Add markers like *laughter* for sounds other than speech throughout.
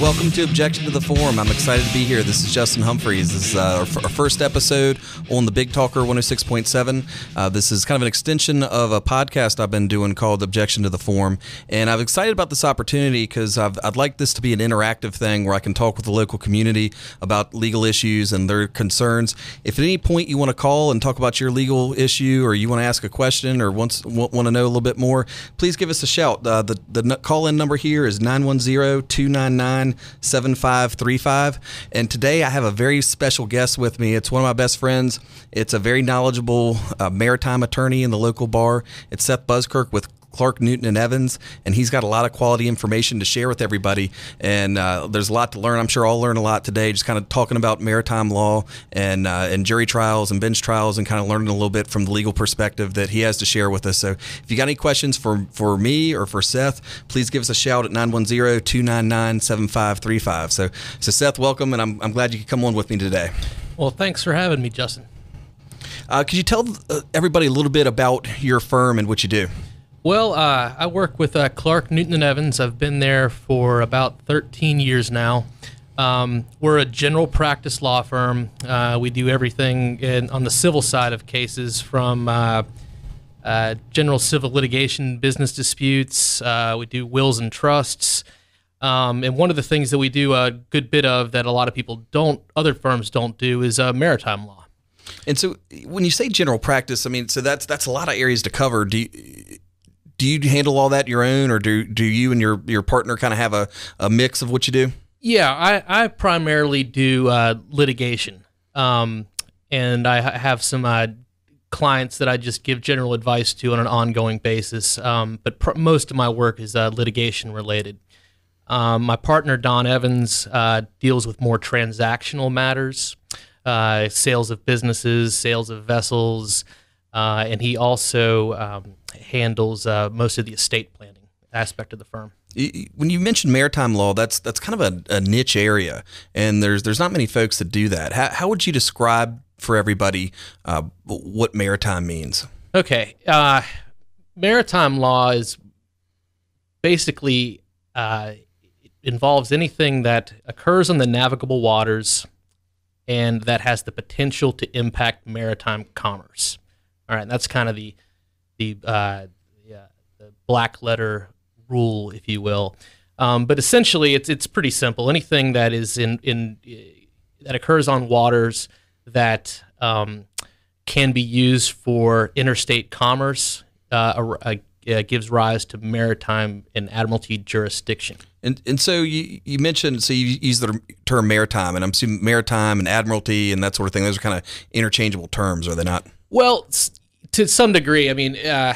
Welcome to Objection to the Forum. I'm excited to be here. This is Justin Humphreys. This is uh, our, f- our, first episode on the Big Talker 106.7. Uh, this is kind of an extension of a podcast I've been doing called Objection to the Forum. And I'm excited about this opportunity because I'd like this to be an interactive thing where I can talk with the local community about legal issues and their concerns. If at any point you want to call and talk about your legal issue or you want to ask a question or want, want to know a little bit more, please give us a shout. Uh, the, the call in number here is 910 299 7535. And today I have a very special guest with me. It's one of my best friends. It's a very knowledgeable uh, maritime attorney in the local bar. It's Seth Buzzkirk with Clark Newton and Evans, and he's got a lot of quality information to share with everybody. And uh, there's a lot to learn. I'm sure I'll learn a lot today, just kind of talking about maritime law and uh, and jury trials and bench trials, and kind of learning a little bit from the legal perspective that he has to share with us. So if you got any questions for for me or for Seth, please give us a shout at 910-299-7535. So so Seth, welcome, and I'm I'm glad you could come on with me today. Well, thanks for having me, Justin. Uh, could you tell uh, everybody a little bit about your firm and what you do? Well, uh, I work with uh, Clark Newton and Evans. I've been there for about 13 years now. Um, we're a general practice law firm. Uh, we do everything in, on the civil side of cases from uh, uh, general civil litigation, business disputes. Uh, we do wills and trusts. Um, and one of the things that we do a good bit of that a lot of people don't, other firms don't do, is maritime law. And so, when you say general practice, I mean, so that's that's a lot of areas to cover. Do you, do you handle all that your own, or do do you and your your partner kind of have a, a mix of what you do? Yeah, I, I primarily do uh, litigation, um, and I have some uh, clients that I just give general advice to on an ongoing basis. Um, but pr- most of my work is uh, litigation related. Um, my partner Don Evans uh, deals with more transactional matters, uh, sales of businesses, sales of vessels, uh, and he also um, handles uh, most of the estate planning aspect of the firm. When you mentioned maritime law, that's that's kind of a, a niche area, and there's there's not many folks that do that. How, how would you describe for everybody uh, what maritime means? Okay, uh, maritime law is basically uh, involves anything that occurs in the navigable waters and that has the potential to impact maritime commerce. All right, that's kind of the the, uh, yeah, the black letter rule, if you will. Um, but essentially, it's it's pretty simple. Anything that is in in uh, that occurs on waters that um, can be used for interstate commerce uh, uh, uh, gives rise to maritime and admiralty jurisdiction. And and so you, you mentioned so you use the term maritime, and I'm assuming maritime and admiralty and that sort of thing. Those are kind of interchangeable terms, are they not? Well, to some degree, I mean, uh,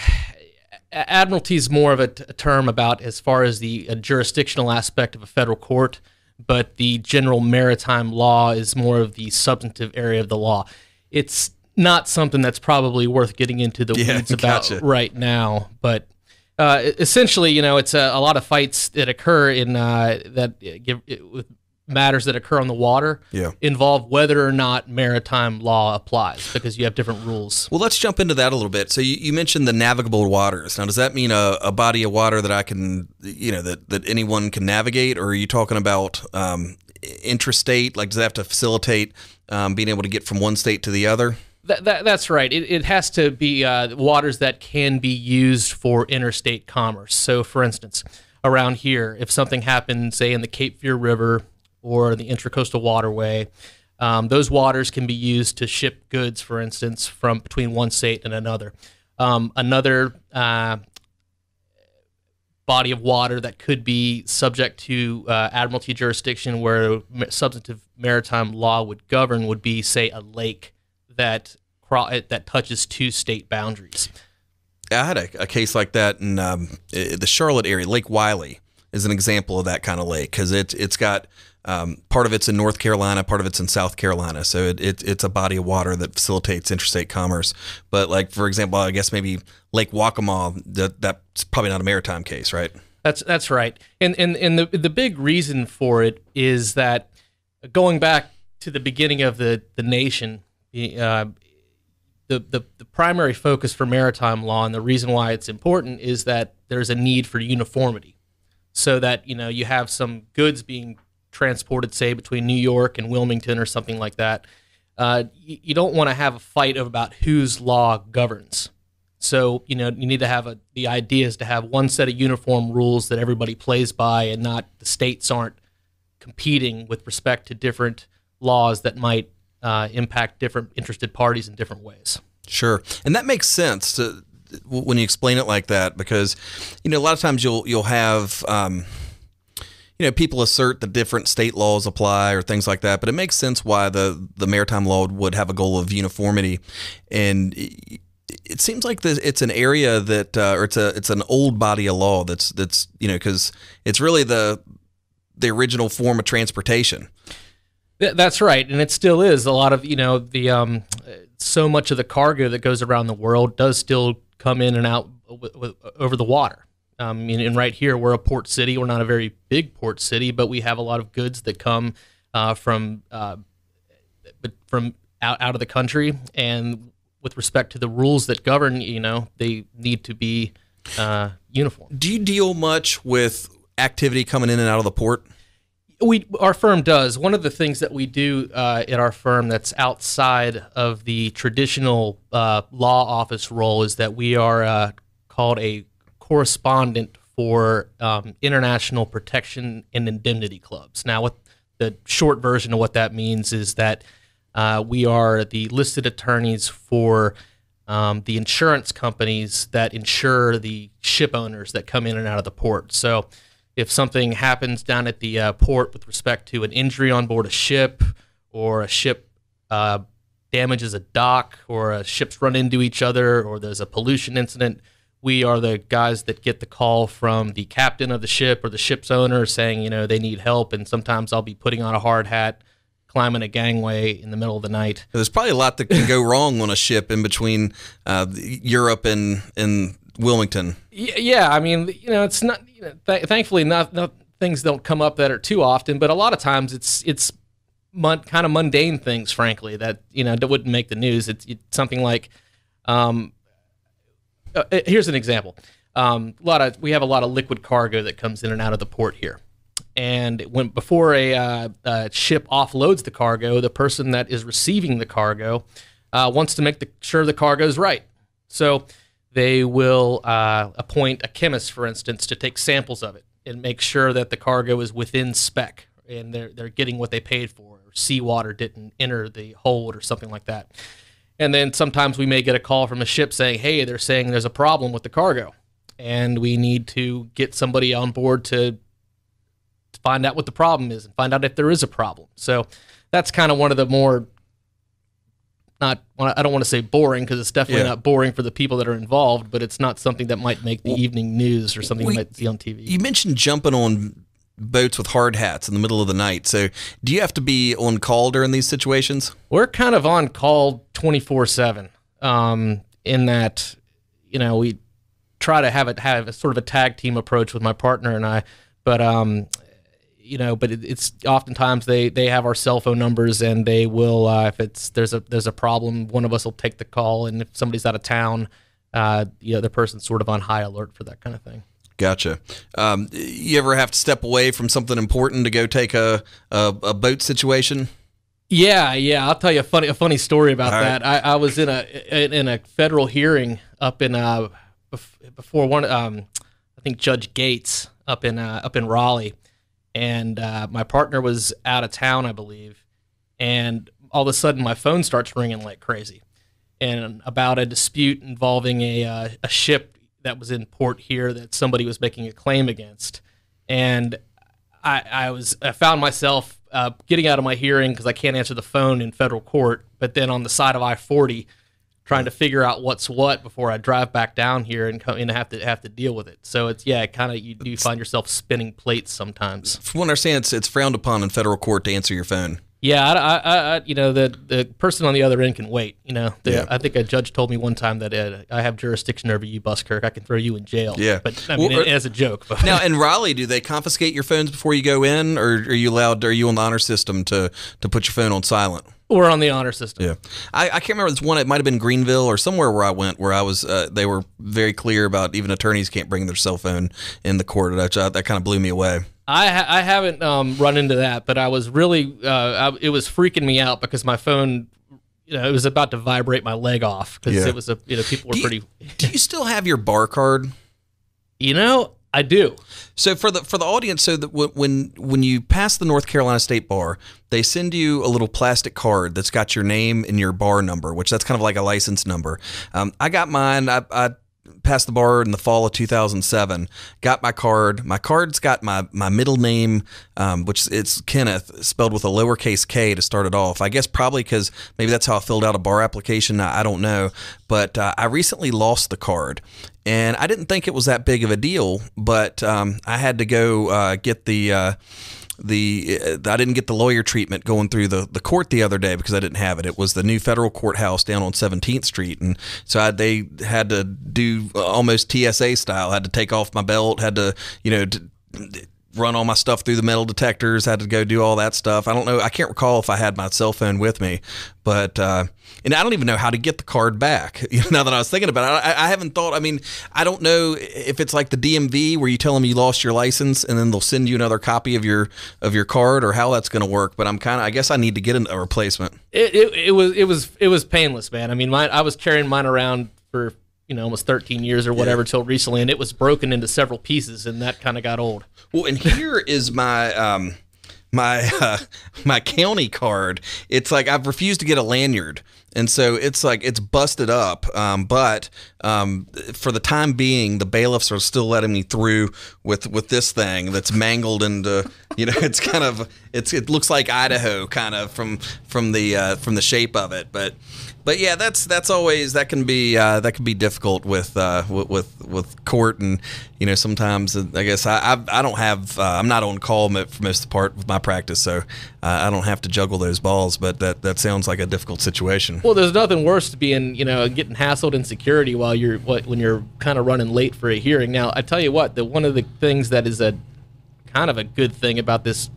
admiralty is more of a, t- a term about as far as the uh, jurisdictional aspect of a federal court, but the general maritime law is more of the substantive area of the law. It's not something that's probably worth getting into the *laughs* yeah, weeds about gotcha. right now, but. Uh, essentially, you know, it's a, a, lot of fights that occur in uh, that uh, give with matters that occur on the water yeah. involve whether or not maritime law applies because you have different rules. Well, let's jump into that a little bit. So you, you mentioned the navigable waters. Now, does that mean a, a, body of water that I can, you know, that, that anyone can navigate? Or are you talking about um, intrastate? Like, does that have to facilitate um, being able to get from one state to the other? That, that, that's right. It, it has to be uh, waters that can be used for interstate commerce. So, for instance, around here, if something happened, say, in the Cape Fear River or the Intracoastal Waterway. Um, those waters can be used to ship goods, for instance, from between one state and another. Um, another uh, body of water that could be subject to uh, Admiralty jurisdiction where substantive maritime law would govern would be, say, a lake that that touches two state boundaries. I had a, a case like that in um, the Charlotte area. Lake Wiley is an example of that kind of lake because it it's got um, part of it's in North Carolina, part of it's in South Carolina. So it, it, it's a body of water that facilitates interstate commerce. But like for example, I guess maybe Lake Waccamaw, that that's probably not a maritime case, right? That's that's right. And and and the the big reason for it is that going back to the beginning of the the nation, uh, the, the, the primary focus for maritime law and the reason why it's important is that there's a need for uniformity so that you know you have some goods being transported, say, between New York and Wilmington or something like that, uh, you, you, don't want to have a fight about whose law governs. So you know you need to have a, the idea is to have one set of uniform rules that everybody plays by, and not the states aren't competing with respect to different laws that might uh, impact different interested parties in different ways. Sure, and that makes sense to, when you explain it like that, because you know a lot of times you'll you'll have. Um, you know, people assert that different state laws apply or things like that, but it makes sense why the the maritime law would have a goal of uniformity, and it seems like this, it's an area that, uh, or it's a it's an old body of law that's that's you know because it's really the the original form of transportation. That's right, and it still is. A lot of you know the um, so much of the cargo that goes around the world does still come in and out w- w- over the water. Um, and, and, right here, we're a port city. We're not a very big port city, but we have a lot of goods that come uh, from uh, from out, out of the country. And with respect to the rules that govern, you know, they need to be uh, uniform. Do you deal much with activity coming in and out of the port? We our firm does. One of the things that we do uh, at our firm that's outside of the traditional uh, law office role is that we are uh, called a correspondent for um, international protection and indemnity clubs. Now, what the short version of what that means is that uh, we are the listed attorneys for um, the insurance companies that insure the ship owners that come in and out of the port. So, if something happens down at the uh, port with respect to an injury on board a ship or a ship uh, damages a dock or ships run into each other or there's a pollution incident, we are the guys that get the call from the captain of the ship or the ship's owner saying, you know, they need help. And sometimes I'll be putting on a hard hat, climbing a gangway in the middle of the night. There's probably a lot that can go *laughs* wrong on a ship in between uh, Europe and, and Wilmington. Yeah. I mean, you know, it's not, you know, th- thankfully, not, not, things don't come up that are too often, but a lot of times it's, it's, mon- kind of mundane things, frankly, that you know that wouldn't make the news. It's, it's something like um, uh, uh, here's an example. Um, a lot of we have a lot of liquid cargo that comes in and out of the port here, and when before a, uh, a uh, ship offloads the cargo, the person that is receiving the cargo uh, wants to make the, sure the cargo is right. So they will uh, appoint a chemist, for instance, to take samples of it and make sure that the cargo is within spec and they're they're getting what they paid for. Or seawater didn't enter the hold or something like that. And then sometimes we may get a call from a ship saying, hey, they're saying there's a problem with the cargo and we need to get somebody on board to find out what the problem is and find out if there is a problem. So that's kind of one of the more not I don't want to say boring because it's definitely yeah. not boring for the people that are involved, but it's not something that might make the well, evening news or something we, that might be on TV. You mentioned jumping on boats with hard hats in the middle of the night. So, do you have to be on call during these situations? We're kind of on call 24 um, 7 in that, you know, we try to have it have a sort of a tag team approach with my partner and I. But, um, you know, but it's oftentimes they, they have our cell phone numbers and they will, uh, if it's, there's a, there's a problem, one of us will take the call. And if somebody's out of town, uh, you know, the person's sort of on high alert for that kind of thing. Gotcha. Um, you ever have to step away from something important to go take a, a, a boat situation? Yeah, yeah. I'll tell you a funny a funny story about All that. Right. I, I, was in a in a federal hearing up in uh before one um I think Judge Gates up in uh, up in Raleigh, and uh, my partner was out of town, I believe, and all of a sudden my phone starts ringing like crazy, and about a dispute involving a uh, a ship that was in port here that somebody was making a claim against, and I, I was I found myself uh, getting out of my hearing because I can't answer the phone in federal court, but then on the side of I forty, trying to figure out what's what before I drive back down here and come and have to have to deal with it. So it's yeah, kind of you do find yourself spinning plates sometimes. From what I understand, it's, it's frowned upon in federal court to answer your phone. Yeah, I, I, I, you know, the the person on the other end can wait. You know, the, yeah. I think a judge told me one time that uh, I have jurisdiction over you, Buskirk. I can throw you in jail. Yeah, but I mean, well, as a joke. But. Now in Raleigh, do they confiscate your phones before you go in, or are you allowed? Are you on the honor system to to put your phone on silent? Or on the honor system. Yeah, I, I can't remember this one. It might have been Greenville or somewhere where I went, where I was. Uh, they were very clear about even attorneys can't bring their cell phone in the court. That, that kind of blew me away. I ha- I haven't um, run into that, but I was really uh, I, it was freaking me out because my phone. You know, it was about to vibrate my leg off because Yeah. it was a you know people were Do you- pretty. Do you still have your bar card? You know, I do. So for the for the audience, so that when- when when you pass the North Carolina State Bar, they send you a little plastic card that's got your name and your bar number, which that's kind of like a license number. Um, I got mine. I, I passed the bar in the fall of 2007 got my card my card's got my my middle name um, which it's kenneth spelled with a lowercase k to start it off i guess probably because maybe that's how i filled out a bar application i, I don't know but uh, i recently lost the card and i didn't think it was that big of a deal but um, i had to go uh, get the uh, the I didn't get the lawyer treatment going through the, the court the other day because I didn't have it. It was the new federal courthouse down on 17th Street, and so I, they had to do almost TSA style. I had to take off my belt, had to you know. To, run all my stuff through the metal detectors, had to go do all that stuff. I don't know. I can't recall if I had my cell phone with me, but, uh, and I don't even know how to get the card back. *laughs* now that I was thinking about it, I, I, haven't thought, I mean, I don't know if it's like the DMV where you tell them you lost your license and then they'll send you another copy of your, of your card or how that's going to work. But I'm kind of, I guess I need to get a replacement. It, it, it was, it was, it was painless, man. I mean, my I was carrying mine around for you know almost 13 years or whatever yeah. till recently and it was broken into several pieces and that kind of got old well and here *laughs* is my um my uh, my county card it's like i've refused to get a lanyard and so it's like it's busted up um, but um, for the time being the bailiffs are still letting me through with with this thing that's mangled and you know *laughs* it's kind of it's it looks like idaho kind of from from the uh, from the shape of it but but yeah, that's that's always that can be uh, that can be difficult with, uh, with, with court and you know sometimes uh, I guess I I, I don't have uh, I'm not on call for most of the part with my practice, so uh, I don't have to juggle those balls. But that that sounds like a difficult situation. Well, there's nothing worse than being you know getting hassled in security while you're what when you're kind of running late for a hearing. Now I tell you what, the one of the things that is a kind of a good thing about this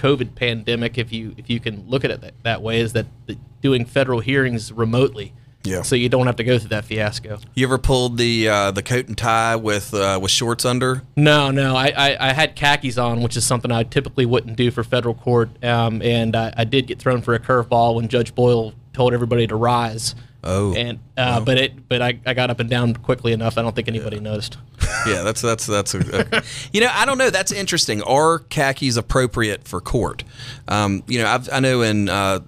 COVID pandemic, if you if you can look at it that, that way, is that the, doing federal hearings remotely. Yeah. So you don't have to go through that fiasco. You ever pulled the uh, the coat and tie with uh, with shorts under? No, no. I, I, I, had khakis on, which is something I typically wouldn't do for federal court. Um, and I, I did get thrown for a curveball when Judge Boyle told everybody to rise. Oh, and uh, but it but I, I got up and down quickly enough. I don't think anybody yeah. noticed. *laughs* yeah, that's that's that's. A, a, *laughs* you know, I don't know. That's interesting. Are khakis appropriate for court? Um, you know, I've, i know in. Uh,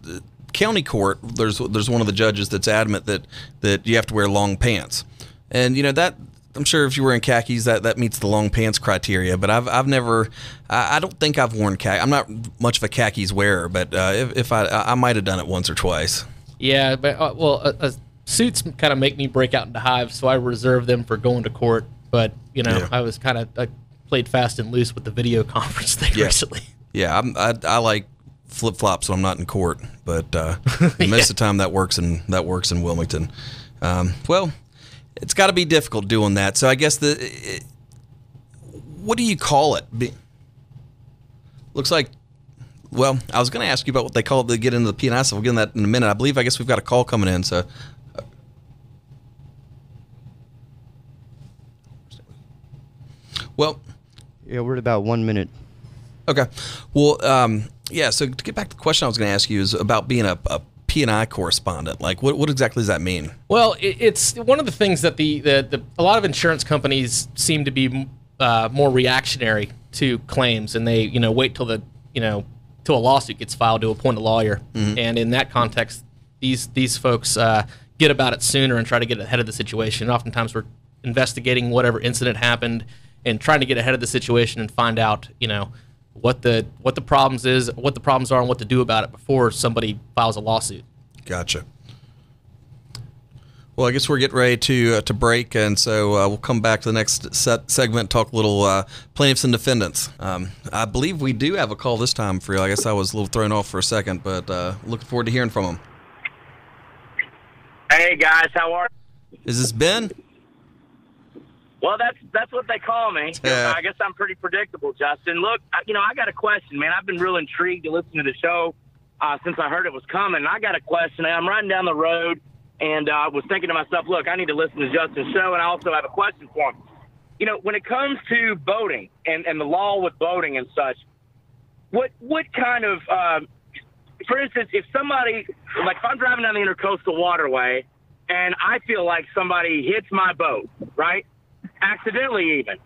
county court, there's there's one of the judges that's adamant that that you have to wear long pants, and you know that I'm sure if you were in khakis, that, that meets the long pants criteria. But I've, I've never, I, I don't think I've worn khaki. I'm not much of a khakis wearer, but uh, if, if I, I might have done it once or twice. Yeah, but uh, well, uh, uh, suits kind of make me break out into hives, so I reserve them for going to court. But you know, yeah. I was kind of I played fast and loose with the video *laughs* conference thing yeah. recently. Yeah, I'm, I, I like flip flops when I'm not in court, but uh, *laughs* most yeah. of the time that works And that works in Wilmington. Um, well, it's got to be difficult doing that. So I guess the it, what do you call it? Be, looks like well, I was going to ask you about what they call it to get into the P&I So We'll get into that in a minute. I believe, I guess we've got a call coming in, so. Well. Yeah, we're at about one minute. Okay. Well, um, yeah, so to get back to the question I was going to ask you is about being a, a P&I correspondent. Like, what, what exactly does that mean? Well, it, it's one of the things that the, the, the, a lot of insurance companies seem to be uh, more reactionary to claims, and they you know wait till the you know to a lawsuit gets filed to appoint a lawyer. Mm-hmm. And in that context, these these folks uh, get about it sooner and try to get ahead of the situation. And oftentimes, we're investigating whatever incident happened and trying to get ahead of the situation and find out, you know, what the what the problems is, what the problems are, and what to do about it before somebody files a lawsuit. Gotcha. Well, I guess we're getting ready to uh, to break, and so uh, we'll come back to the next set segment, talk a little uh, plaintiffs and defendants. Um, I believe we do have a call this time for you. I guess I was a little thrown off for a second, but uh, looking forward to hearing from them. Hey guys, how are? You? Is this Ben? Well, that's that's what they call me. *laughs* I guess I'm pretty predictable, Justin. Look, I, you know, I got a question, man. I've been real intrigued to listen to the show uh, since I heard it was coming. I got a question. I'm riding down the road and uh, was thinking to myself, look, I need to listen to Justin's show, and I also have a question for him. You know, when it comes to boating and, and the law with boating and such, what what kind of, uh, for instance, if somebody, like if I'm driving down the intercoastal waterway and I feel like somebody hits my boat, right? Accidentally, even.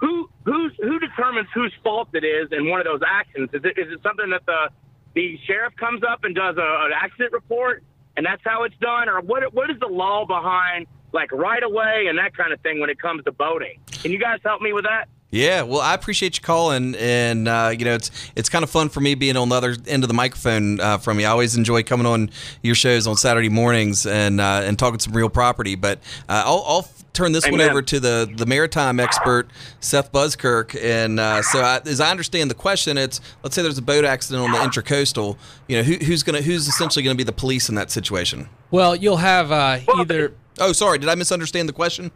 Who who's who determines whose fault it is in one of those actions? Is it is it something that the the sheriff comes up and does a, an accident report? and that's how it's done? Or what? What is the law behind like right away and that kind of thing when it comes to boating? Can you guys help me with that? Yeah, well, I appreciate you calling, and uh, you know it's it's kind of fun for me being on the other end of the microphone uh, from you. I always enjoy coming on your shows on Saturday mornings and uh, and talking some real property. But uh, I'll turn this Amen. one over to the, the maritime expert, Seth Buzzkirk. And uh, so, I, as I understand the question, it's let's say there's a boat accident on the intercoastal. You know, who, who's going to who's essentially going to be the police in that situation? Well, you'll have uh, either. Oh, sorry, did I misunderstand the question?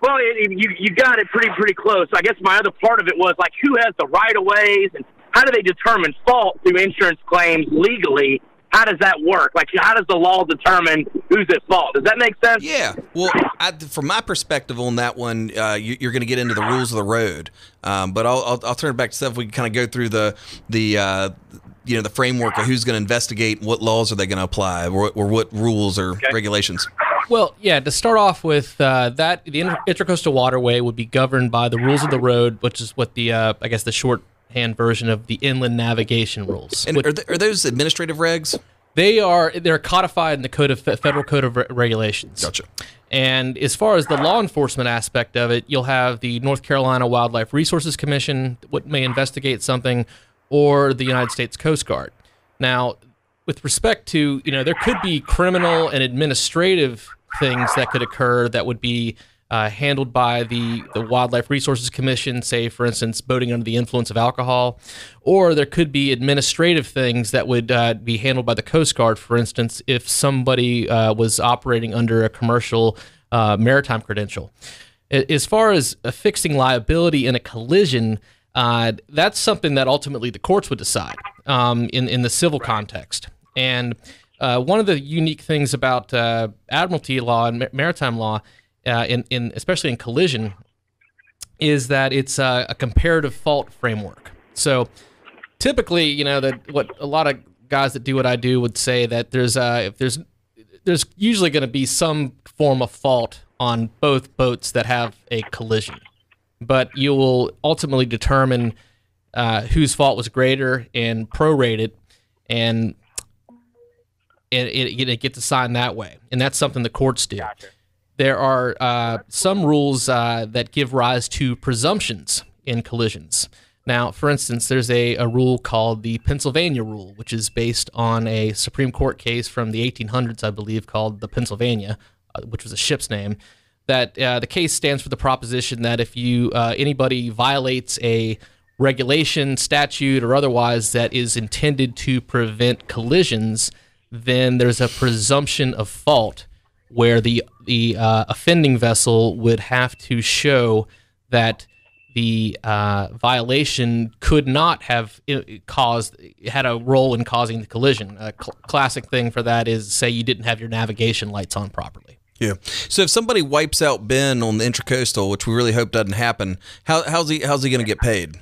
Well, it, you you got it pretty pretty close. I guess my other part of it was like who has the right of ways and how do they determine fault through insurance claims legally? how does that work? Like, how does the law determine who's at fault? Does that make sense? Yeah. Well, I, from my perspective on that one, uh, you, are going to get into the rules of the road. Um, but I'll, I'll, I'll, turn it back to Seth. We can kind of go through the the uh, you know the framework of who's going to investigate, what laws are they going to apply, or, or, what rules or okay. regulations. Well, yeah. To start off with, uh, that the intercoastal waterway would be governed by the rules of the road, which is what the uh, I guess the short shorthand version of the inland navigation rules. And which, are, th- are, those administrative regs? They are. They're codified in the code of federal code of Re- regulations. Gotcha. And as far as the law enforcement aspect of it, you'll have the North Carolina Wildlife Resources Commission, what may investigate something, or the United States Coast Guard. Now, with respect to you know, there could be criminal and administrative things that could occur that would be uh, handled by the, the Wildlife Resources Commission, say, for instance, boating under the influence of alcohol, or there could be administrative things that would uh, be handled by the Coast Guard, for instance, if somebody uh, was operating under a commercial uh, maritime credential. As far as affixing liability in a collision, uh, that's something that ultimately the courts would decide um, in, in the civil context. And uh, one of the unique things about admiralty law and maritime law uh, in in especially in collision, is that it's a, a comparative fault framework. So typically, you know, that what a lot of guys that do what I do would say that there's a uh, if there's there's usually going to be some form of fault on both boats that have a collision, but you will ultimately determine uh, whose fault was greater and prorate it, and it, it, it gets assigned that way. And that's something the courts do. Gotcha there are uh, some rules uh, that give rise to presumptions in collisions. Now, for instance, there's a, a rule called the Pennsylvania Rule, which is based on a Supreme Court case from the 1800s, I believe, called the Pennsylvania, uh, which was a ship's name. That uh, the case stands for the proposition that if you uh, anybody violates a regulation, statute, or otherwise that is intended to prevent collisions, then there's a presumption of fault where the the uh, offending vessel would have to show that the uh, violation could not have uh, caused had a role in causing the collision. A cl- classic thing for that is say you didn't have your navigation lights on properly. Yeah. So if somebody wipes out Ben on the Intracoastal, which we really hope doesn't happen, how, how's he how's he going to get paid?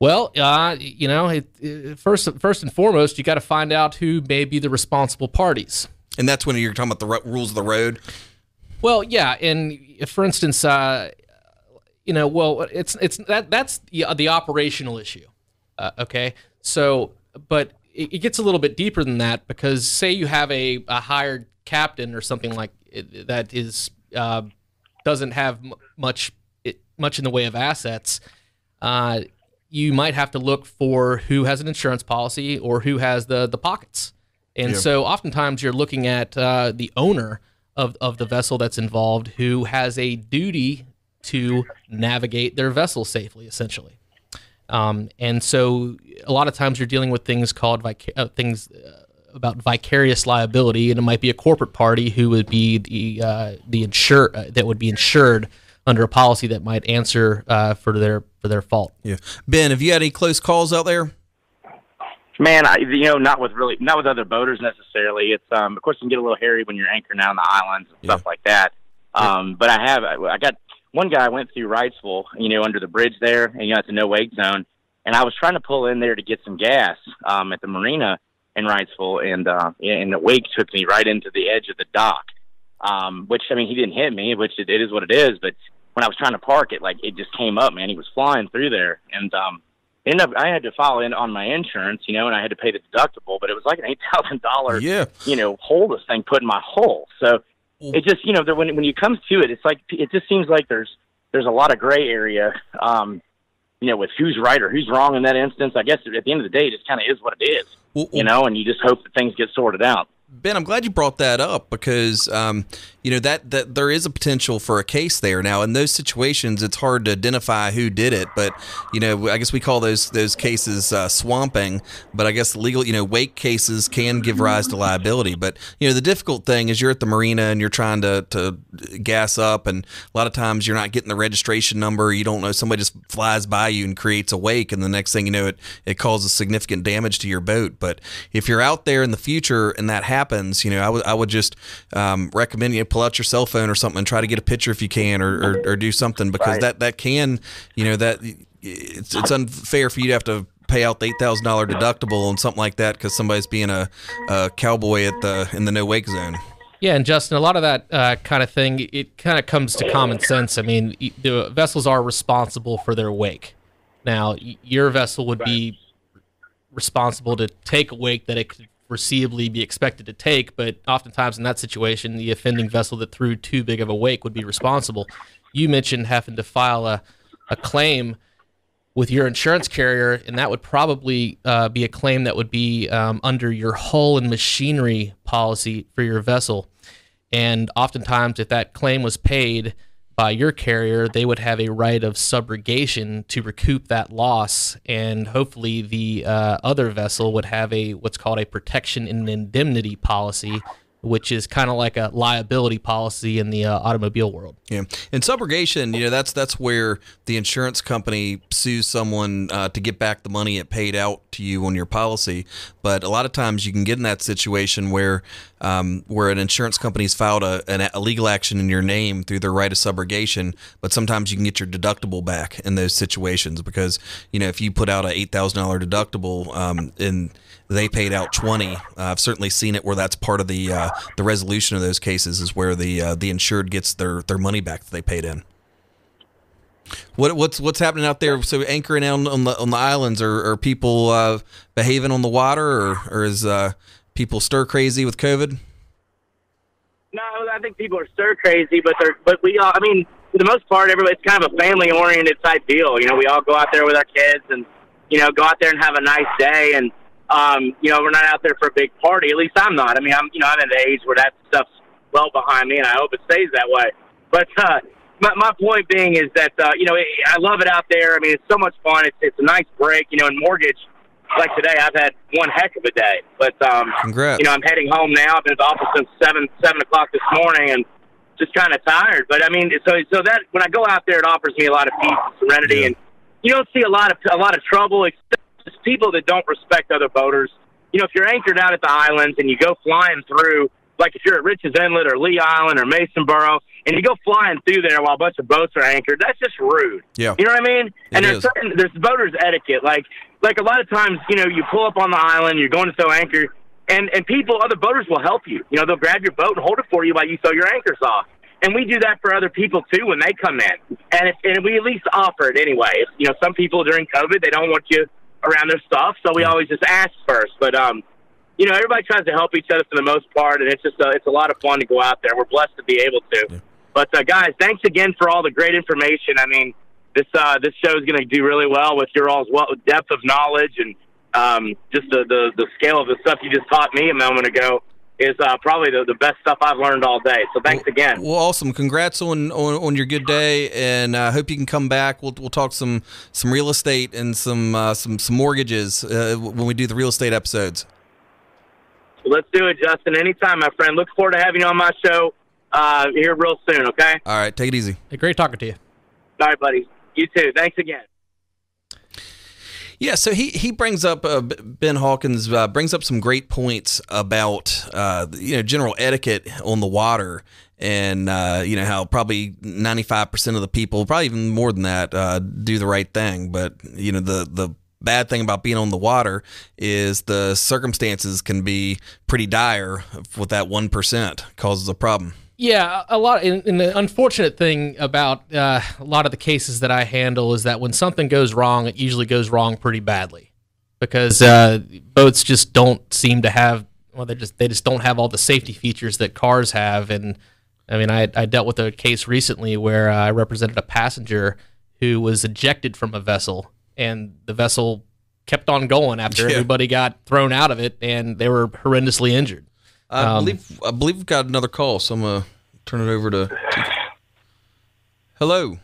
Well, uh, you know, it, it, first first and foremost, you got to find out who may be the responsible parties. And that's when you're talking about the rules of the road. Well, yeah, and for instance, uh, you know, well, it's it's that that's the, the operational issue. Uh, okay, so but it, it, gets a little bit deeper than that because say you have a, a hired captain or something like it, that is uh, doesn't have m- much it, much in the way of assets. Uh, you might have to look for who has an insurance policy or who has the the pockets. And yeah. so oftentimes you're looking at uh, the owner of, of the vessel that's involved who has a duty to navigate their vessel safely, essentially. Um, and so a lot of times you're dealing with things called uh, things uh, about vicarious liability, and it might be a corporate party who would be the uh, the insure uh, that would be insured under a policy that might answer uh, for their for their fault. Yeah, Ben, have you had any close calls out there? Man, I, you know, not with really, not with other boaters necessarily. It's um, of course, you can get a little hairy when you're anchoring out on the islands and yeah. stuff like that. Um, yeah. but I have, I, got one guy I went through Wrightsville, you know, under the bridge there, and you know, it's a no wake zone. And I was trying to pull in there to get some gas um, at the marina in Wrightsville, and uh, and the wake took me right into the edge of the dock. Um, which I mean, he didn't hit me, which it, it is what it is. But when I was trying to park it, like it just came up, man. He was flying through there, and um, end up I had to file in on my insurance, you know, and I had to pay the deductible, but it was like an eight thousand dollar yeah. you know, hole this thing put in my hole. So it just you know, when when you come to it, it's like it just seems like there's there's a lot of gray area, um, you know, with who's right or who's wrong in that instance. I guess at the end of the day, it just kind of is what it is, well, you know, and you just hope that things get sorted out. Ben, I'm glad you brought that up because um, you know that that there is a potential for a case there now in those situations it's hard to identify who did it but you know i guess we call those those cases uh, swamping but i guess legal you know wake cases can give rise to liability but you know the difficult thing is you're at the marina and you're trying to to gas up and a lot of times you're not getting the registration number you don't know somebody just flies by you and creates a wake and the next thing you know it it causes significant damage to your boat but if you're out there in the future and that happens you know i would i would just um, recommend you pull out your cell phone or something and try to get a picture if you can, or or, or do something because right. that that can, you know, that it's it's unfair for you to have to pay out the eight thousand dollar deductible on something like that because somebody's being a, a cowboy at the in the no wake zone. Yeah, and Justin, a lot of that uh, kind of thing, it kind of comes to common sense. I mean, the vessels are responsible for their wake. Now, your vessel would be responsible to take a wake that it could foreseeably be expected to take, but oftentimes in that situation, the offending vessel that threw too big of a wake would be responsible. You mentioned having to file a, a claim with your insurance carrier, and that would probably uh, be a claim that would be um, under your hull and machinery policy for your vessel. And oftentimes, if that claim was paid, by your carrier, they would have a right of subrogation to recoup that loss, and hopefully the uh, other vessel would have a what's called a protection and indemnity policy, which is kind of like a liability policy in the uh, automobile world. Yeah, and subrogation, you know, that's that's where the insurance company sues someone uh, to get back the money it paid out to you on your policy. But a lot of times, you can get in that situation where um, where an insurance company's filed a, an, a legal action in your name through their right of subrogation. But sometimes you can get your deductible back in those situations because you know if you put out a eight thousand dollar deductible um, in they paid out 20. Uh, I've certainly seen it where that's part of the uh, the resolution of those cases is where the uh, the insured gets their their money back that they paid in. What what's what's happening out there? So anchoring out on the on the islands, are, are people uh, behaving on the water, or, or is uh, people stir crazy with COVID? No, I think people are stir crazy, but they're but we all. I mean, for the most part, everybody. It's kind of a family oriented type deal. You know, we all go out there with our kids and you know go out there and have a nice day and um, you know, we're not out there for a big party. At least I'm not. I mean, I'm, you know, I'm at the age where that stuff's well behind me, and I hope it stays that way. But uh, my, my point being is that, uh, you know, it, I love it out there. I mean, it's so much fun. It's, it's a nice break, you know, in mortgage, like today, I've had one heck of a day. But, um, Congrats. you know, I'm heading home now. I've been at the office since 7, 7 o'clock this morning, and just kind of tired. But, I mean, so, so that when I go out there, it offers me a lot of peace and serenity, yeah. and you don't see a lot of, a lot of trouble, except just people that don't respect other boaters. You know, if you're anchored out at the islands and you go flying through, like if you're at Rich's Inlet or Lee Island or Masonboro, and you go flying through there while a bunch of boats are anchored, that's just rude. Yeah, you know what I mean. And there's certain, there's boaters etiquette. Like like a lot of times, you know, you pull up on the island, you're going to throw anchor, and and people, other boaters will help you. You know, they'll grab your boat and hold it for you while you throw your anchors off. And we do that for other people too when they come in, and if, and we at least offer it anyway. If, you know, some people during COVID they don't want you around their stuff, so we always just ask first. But um, you know, everybody tries to help each other for the most part, and it's just a, it's a lot of fun to go out there. We're blessed to be able to. Yeah. But uh, guys, thanks again for all the great information. I mean, this uh, this show is going to do really well with your all's well, depth of knowledge and um, just the, the the scale of the stuff you just taught me a moment ago is uh, probably the, the, best stuff I've learned all day. So thanks well, again. Well, awesome. Congrats on, on, on your good day, and I uh, hope you can come back. We'll, we'll talk some some real estate and some uh, some some mortgages uh, when we do the real estate episodes. Let's do it, Justin. Anytime, my friend. Look forward to having you on my show uh, here real soon. Okay. All right. Take it easy. Hey, great talking to you. All right, buddy. You too. Thanks again. Yeah, so he he brings up uh, Ben Hawkins uh, brings up some great points about uh, you know general etiquette on the water and uh, you know how probably 95% of the people probably even more than that uh, do the right thing but you know the the bad thing about being on the water is the circumstances can be pretty dire with that 1% causes a problem yeah, a lot. And, the unfortunate thing about uh, a lot of the cases that I handle is that when something goes wrong, it usually goes wrong pretty badly, because uh, boats just don't seem to have. Well, they just they just don't have all the safety features that cars have. And I mean, I, I dealt with a case recently where uh, I represented a passenger who was ejected from a vessel, and the vessel kept on going after *laughs* yeah. everybody got thrown out of it, and they were horrendously injured. I um, believe I believe we've got another call, so I'm gonna turn it over to. Hello.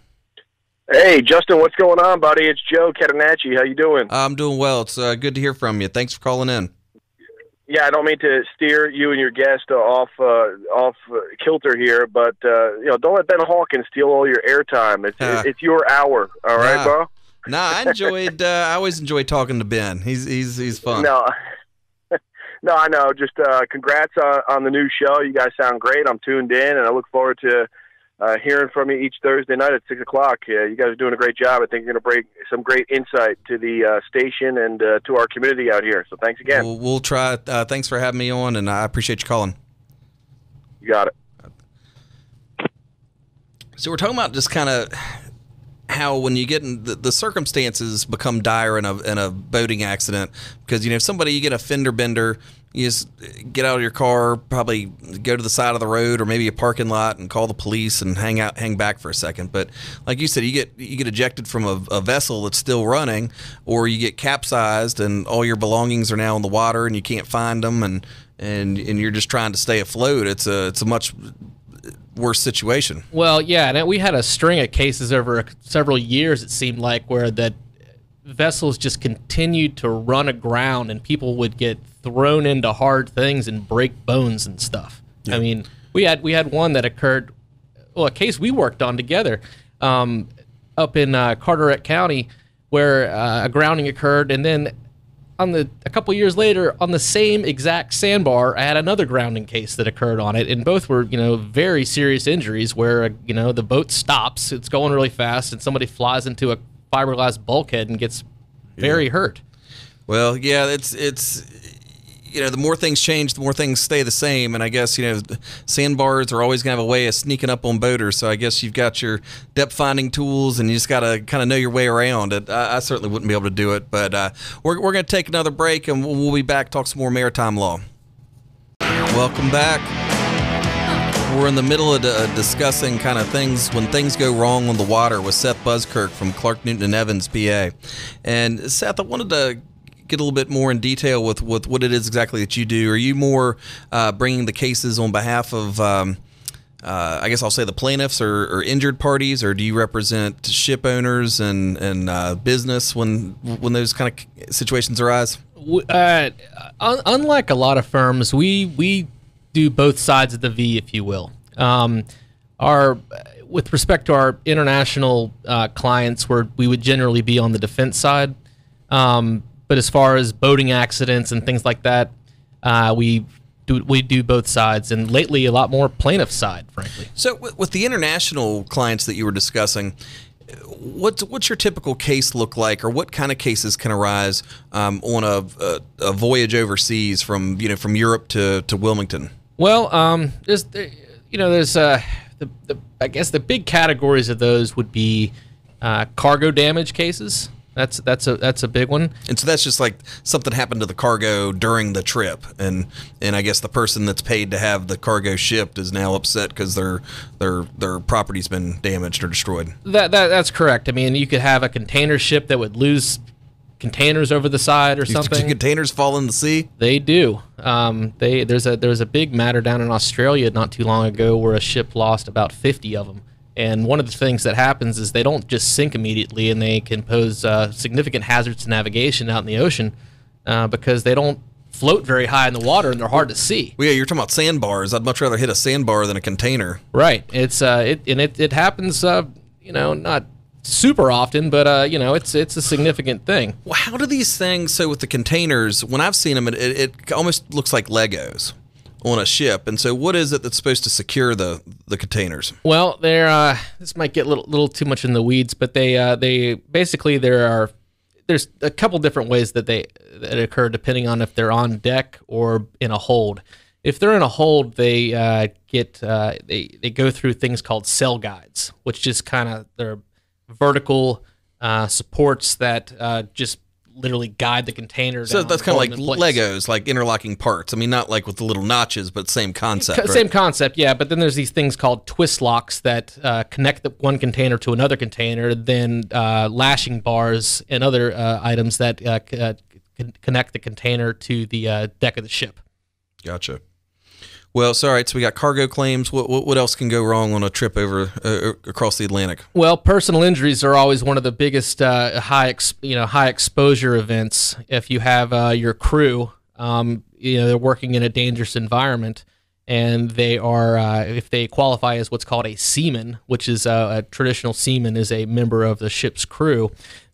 Hey, Justin, what's going on, buddy? It's Joe Catanacci. How you doing? I'm doing well. It's uh, good to hear from you. Thanks for calling in. Yeah, I don't mean to steer you and your guest uh, off uh, off uh, kilter here, but uh, you know, don't let Ben Hawkins steal all your airtime. It's ah. it's your hour. All nah. right, bro. nah, I enjoyed. I always enjoy talking to Ben. He's he's he's fun. No. No, I know. Just uh, congrats on, on the new show. You guys sound great. I'm tuned in, and I look forward to uh, hearing from you each Thursday night at six o'clock. Uh, you guys are doing a great job. I think you're going to bring some great insight to the uh, station and uh, to our community out here. So thanks again. We'll, we'll try. Uh, thanks for having me on, and I appreciate you calling. You got it. So we're talking about just kind of how when you get in the, the circumstances become dire in a in a boating accident because you know somebody you get a fender bender you just get out of your car, probably go to the side of the road or maybe a parking lot and call the police and hang out, hang back for a second. But like you said, you get you get ejected from a, a, vessel that's still running, or you get capsized and all your belongings are now in the water and you can't find them and and and you're just trying to stay afloat. It's a it's a much worse situation. Well, yeah, and we had a string of cases over several years. It seemed like where that vessels just continued to run aground, and people would get thrown into hard things and break bones and stuff. Yeah. I mean, we had we had one that occurred, well, a case we worked on together, um, up in uh, Carteret County, where uh, a grounding occurred, and then on the a couple years later on the same exact sandbar i had another grounding case that occurred on it and both were you know very serious injuries where uh, you know the boat stops it's going really fast and somebody flies into a fiberglass bulkhead and gets very yeah. hurt well yeah it's it's you know, the more things change, the more things stay the same. And I guess, you know, sandbars are always going to have a way of sneaking up on boaters. So I guess you've got your depth finding tools and you just got to kind of know your way around it. I, I, certainly wouldn't be able to do it. But uh, we're, we're going to take another break and we'll, we'll be back, talk some more maritime law. Welcome back. We're in the middle of uh, discussing kind of things when things go wrong on the water with Seth Buzzkirk from Clark Newton and Evans, PA. And Seth, I wanted to get a little bit more in detail with, with what it is exactly that you do? Are you more uh, bringing the cases on behalf of, um, uh, I guess I'll say the plaintiffs or, or, injured parties, or do you represent ship owners and and uh, business when when those kind of situations arise? Uh, unlike a lot of firms, we we do both sides of the V, if you will. Um, our with respect to our international uh, clients, where we would generally be on the defense side, um, but as far as boating accidents and things like that, uh, we do we do both sides, and lately a lot more plaintiff side, frankly. So with the international clients that you were discussing. What's what's your typical case look like, or what kind of cases can arise um, on a, a, a, voyage overseas from you know from Europe to, to Wilmington? Well, um, there's you know there's uh, the, the I guess the big categories of those would be uh, cargo damage cases, that's that's a that's a big one. And so that's just like something happened to the cargo during the trip, and and I guess the person that's paid to have the cargo shipped is now upset because their their their property's been damaged or destroyed. That, that that's correct. I mean, you could have a container ship that would lose containers over the side or do something. Containers fall in the sea. They do. Um, they there's a there's a big matter down in Australia not too long ago where a ship lost about 50 of them and one of the things that happens is they don't just sink immediately, and they can pose uh, significant hazards to navigation out in the ocean uh, because they don't float very high in the water and they're hard to see. Well, yeah, you're talking about sandbars. I'd much rather hit a sandbar than a container. Right. It's uh, it and it it happens. Uh, you know, not super often, but uh, you know, it's it's a significant thing. Well, how do these things? So with the containers, when I've seen them, it, it, it almost looks like Legos on a ship. And so, what is it that's supposed to secure the the containers? Well, there. Uh, this might get a little, little too much in the weeds, but they uh, they basically there are there's a couple different ways that they that occur depending on if they're on deck or in a hold. If they're in a hold, they uh, get uh, they they go through things called cell guides, which just kind of their vertical uh, supports that uh, just literally guide the container. So that's kind of like Legos, like interlocking parts. I mean, not like with the little notches, but same concept. Right? Same concept, yeah. But then there's these things called twist locks that uh, connect the one container to another container. Then uh, lashing bars and other uh, items that uh, c- uh, connect the container to the uh, deck of the ship. Gotcha. Well, sorry. all right. So we got cargo claims. What what, what else can go wrong on a trip over uh, uh, across the Atlantic? Well, personal injuries are always one of the biggest uh, high ex, you know high exposure events. If you have uh, your crew, um, you know they're working in a dangerous environment, and they are uh, if they qualify as what's called a seaman, which is uh, a traditional seaman is a member of the ship's crew.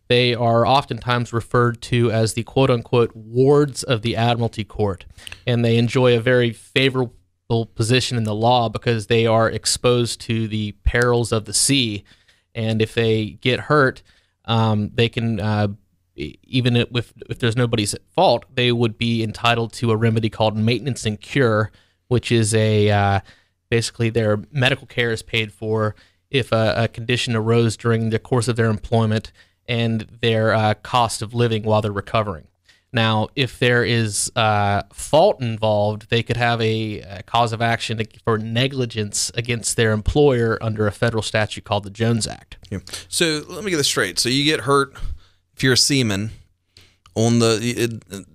They are oftentimes referred to as the quote unquote wards of the Admiralty Court, and they enjoy a very favorable position in the law because they are exposed to the perils of the sea, and if they get hurt, um, they can uh, even if if there's nobody's fault, they would be entitled to a remedy called maintenance and cure, which is a uh, basically their medical care is paid for if a, a, condition arose during the course of their employment and their uh, cost of living while they're recovering. Now, if there is uh, fault involved, they could have a, a cause of action for negligence against their employer under a federal statute called the Jones Act. Yeah. So let me get this straight. So you get hurt if you're a seaman on the it,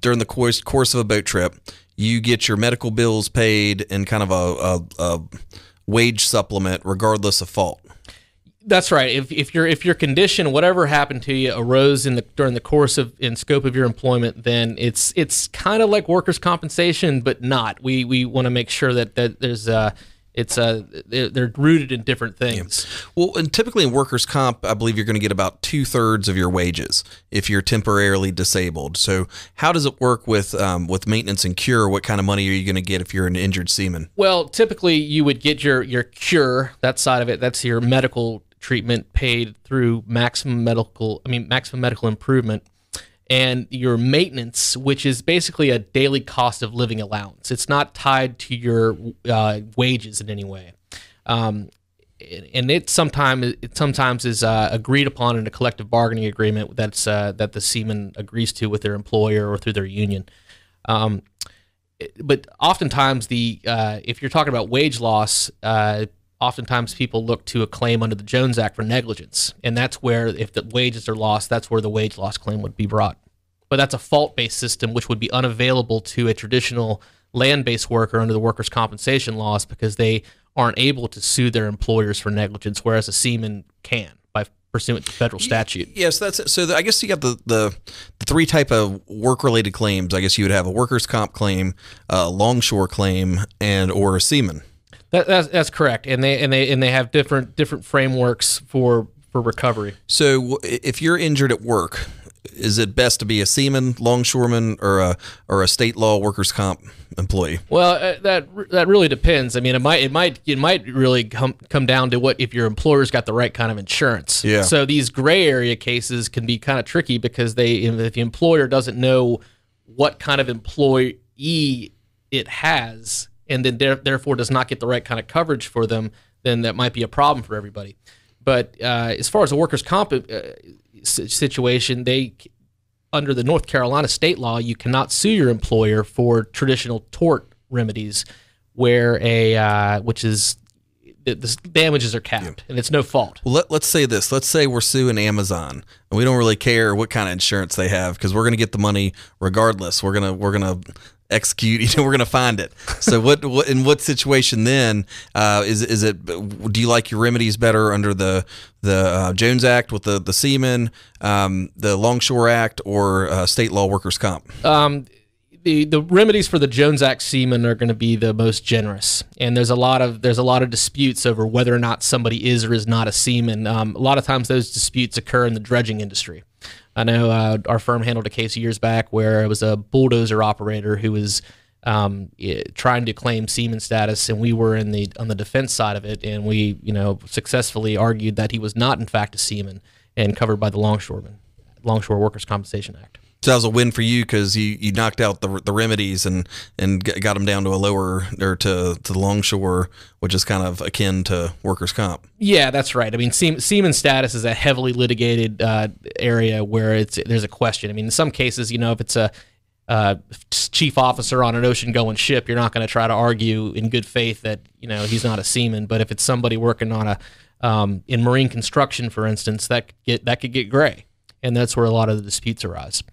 during the course course of a boat trip, you get your medical bills paid and kind of a, a, a wage supplement regardless of fault. That's right. If, if your if your condition, whatever happened to you, arose in the during the course of in scope of your employment, then it's it's kind of like workers' compensation, but not. We we want to make sure that that there's uh it's uh they're, they're rooted in different things. Yeah. Well, and typically in workers' comp, I believe you're going to get about two thirds of your wages if you're temporarily disabled. So how does it work with um, with maintenance and cure? What kind of money are you going to get if you're an injured seaman? Well, typically you would get your your cure that side of it. That's your medical treatment paid through maximum medical, I mean, maximum medical improvement, and your maintenance, which is basically a daily cost of living allowance. It's not tied to your uh, wages in any way. Um, and it sometimes it sometimes is uh, agreed upon in a collective bargaining agreement that's uh, that the seaman agrees to with their employer or through their union. Um, but oftentimes the uh, if you're talking about wage loss, uh, oftentimes people look to a claim under the Jones Act for negligence. And that's where, if the wages are lost, that's where the wage loss claim would be brought. But that's a fault based system, which would be unavailable to a traditional land based worker under the workers' compensation laws because they aren't able to sue their employers for negligence, whereas a seaman can by pursuant to federal statute. Yes, that's it. So the, I guess you got the, the, the three type of work related claims. I guess you would have a workers' comp claim, a longshore claim, and or a seaman. That, that's that's correct, and they and they and they have different different frameworks for for recovery. So if you're injured at work, is it best to be a seaman, longshoreman, or a or a state law workers' comp employee? Well, uh, that that really depends. I mean, it might it might it might really come come down to what if your employer's got the right kind of insurance. Yeah. So these gray area cases can be kind of tricky because they if the employer doesn't know what kind of employee it has, and then therefore does not get the right kind of coverage for them, then that might be a problem for everybody. But uh, as far as the workers' comp uh, situation, they under the North Carolina state law, you cannot sue your employer for traditional tort remedies, where a uh, which is the, damages are capped yeah. and it's no fault. Well, let, us say this. Let's say we're suing Amazon and we don't really care what kind of insurance they have because we're going to get the money regardless. We're going to we're going to execute. *laughs* You know, we're going to find it. So what, what in what situation then uh, is is it? Do you like your remedies better under the the uh, Jones Act with the the seamen, um, the Longshore Act, or uh, state law workers comp? Um, the, the remedies for the Jones Act seamen are going to be the most generous, and there's a lot of there's a lot of disputes over whether or not somebody is or is not a seaman. Um, a lot of times, those disputes occur in the dredging industry. I know uh, our firm handled a case years back where it was a bulldozer operator who was um, eh, trying to claim seaman status, and we were in the on the defense side of it, and we you know successfully argued that he was not in fact a seaman and covered by the longshoreman longshore workers compensation act so that was a win for you because you, you knocked out the, the remedies and and got them down to a lower or to to the longshore, which is kind of akin to workers' comp. Yeah, that's right. I mean, seaman status is a heavily litigated uh, area where it's there's a question. I mean, in some cases, you know, if it's a uh, chief officer on an ocean going ship, you're not going to try to argue in good faith that you know he's not a seaman. But if it's somebody working on a um, in marine construction, for instance, that could get that could get gray, and that's where a lot of the disputes arise.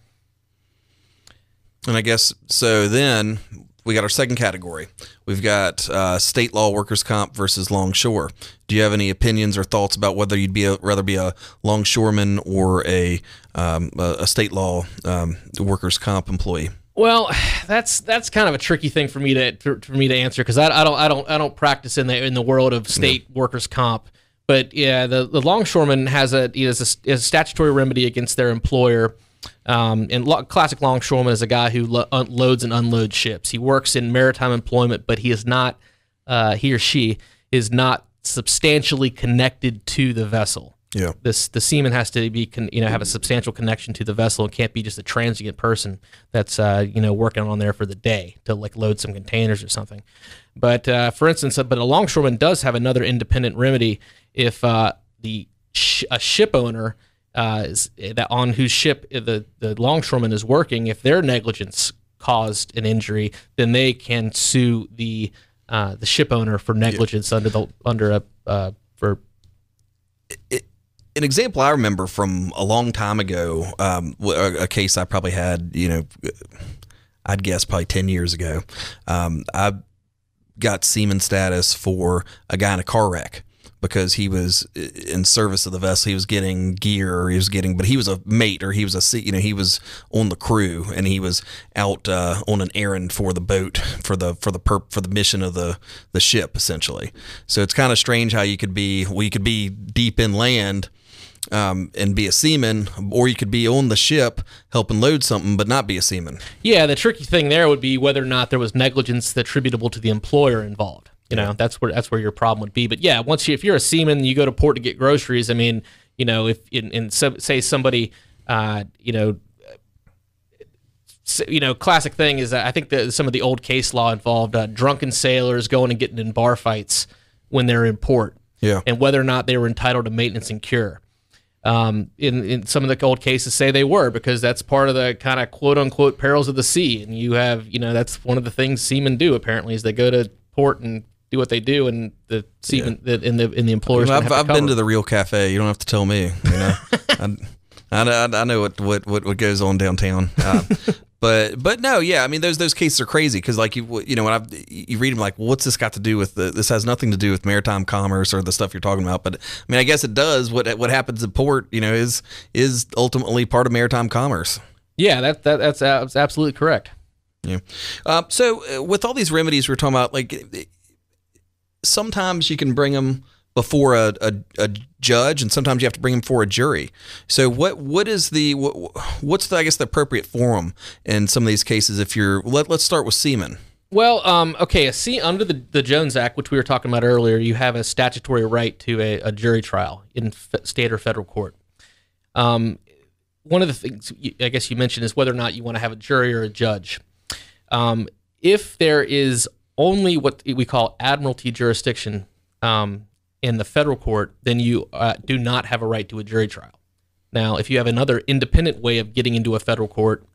And I guess so then we got our second category. We've got uh, state law workers' comp versus longshore. Do you have any opinions or thoughts about whether you'd be a, rather be a longshoreman or a um, a, state law um, workers' comp employee? Well, that's that's kind of a tricky thing for me to for, for me to answer because I, I, don't I don't I don't practice in the in the world of state workers' comp. But yeah, the, the longshoreman has a, has a, has a statutory remedy against their employer um, and lo- classic longshoreman is a guy who lo- loads and unloads ships. He works in maritime employment, but he is not, uh, he or she is not substantially connected to the vessel. Yeah. This the seaman has to be con- you know have a substantial connection to the vessel and can't be just a transient person that's uh, you know working on there for the day to like load some containers or something. But uh, for instance, uh, but a longshoreman does have another independent remedy if uh, the sh- a ship owner uh, that on whose ship the, the longshoreman is working, if their negligence caused an injury, then they can sue the uh, the ship owner for negligence yeah. under the under a uh, for. an example I remember from a long time ago, um, a, a, case I probably had, you know, I'd guess probably ten years ago. Um, I got seaman status for a guy in a car wreck because he was in service of the vessel. He was getting gear, or he was getting, but he was a mate, or he was a sea, you know, he was on the crew, and he was out uh, on an errand for the boat, for the for the perp for the mission of the the ship, essentially. So it's kind of strange how you could be, well, you could be deep inland. Um, and be a seaman, or you could be on the ship helping load something, but not be a seaman. Yeah, the tricky thing there would be whether or not there was negligence attributable to the employer involved. You yeah. know, that's where that's where your problem would be. But yeah, once you if you're a seaman, you go to port to get groceries. I mean, you know, if in, in so, say somebody, uh, you know, you know, classic thing is I think that some of the old case law involved uh, drunken sailors going and getting in bar fights when they're in port, yeah, and whether or not they were entitled to maintenance and cure. Um, in, in some of the old cases say they were because that's part of the kind of quote unquote perils of the sea, and you have you know that's one of the things seamen do apparently is they go to port and do what they do, and the semen yeah. in the in the employers. I have I've, I've been to the real cafe. You don't have to tell me. You know, *laughs* I, I, I, know what, what what what goes on downtown. Uh, *laughs* but but no, yeah. I mean, those those cases are crazy because like you you know when I you read them like, well, what's this got to do with the, this? Has nothing to do with maritime commerce or the stuff you're talking about. But I mean, I guess it does. What what happens at port, you know, is is ultimately part of maritime commerce. Yeah, that, that that's, that's absolutely correct. Yeah. Uh, so uh, with all these remedies we're talking about, like sometimes you can bring them before a, a, a, judge and sometimes you have to bring them for a jury so what what is the what, what's the i guess the appropriate forum in some of these cases if you're let, let's start with semen well um, okay a C, under the, the jones act which we were talking about earlier you have a statutory right to a, a jury trial in state or federal court um, one of the things you, i guess you mentioned is whether or not you want to have a jury or a judge um, if there is only what we call admiralty jurisdiction um, in the federal court, then you uh, do not have a right to a jury trial. Now, if you have another independent way of getting into a federal court,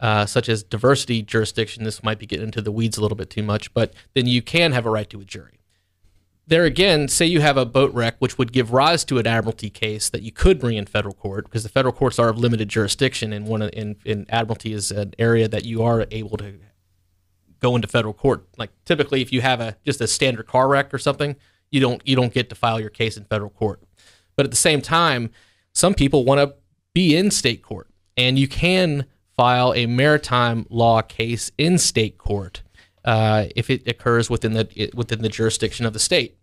uh, such as diversity jurisdiction, this might be getting into the weeds a little bit too much, but then you can have a right to a jury. There again, say you have a boat wreck, which would give rise to an admiralty case that you could bring in federal court because the federal courts are of limited jurisdiction, and one in, in admiralty is an area that you are able to go into federal court. Like typically, if you have a just a standard car wreck or something, you don't you don't get to file your case in federal court. But at the same time, some people want to be in state court, and you can file a maritime law case in state court uh, if it occurs within the within the jurisdiction of the state.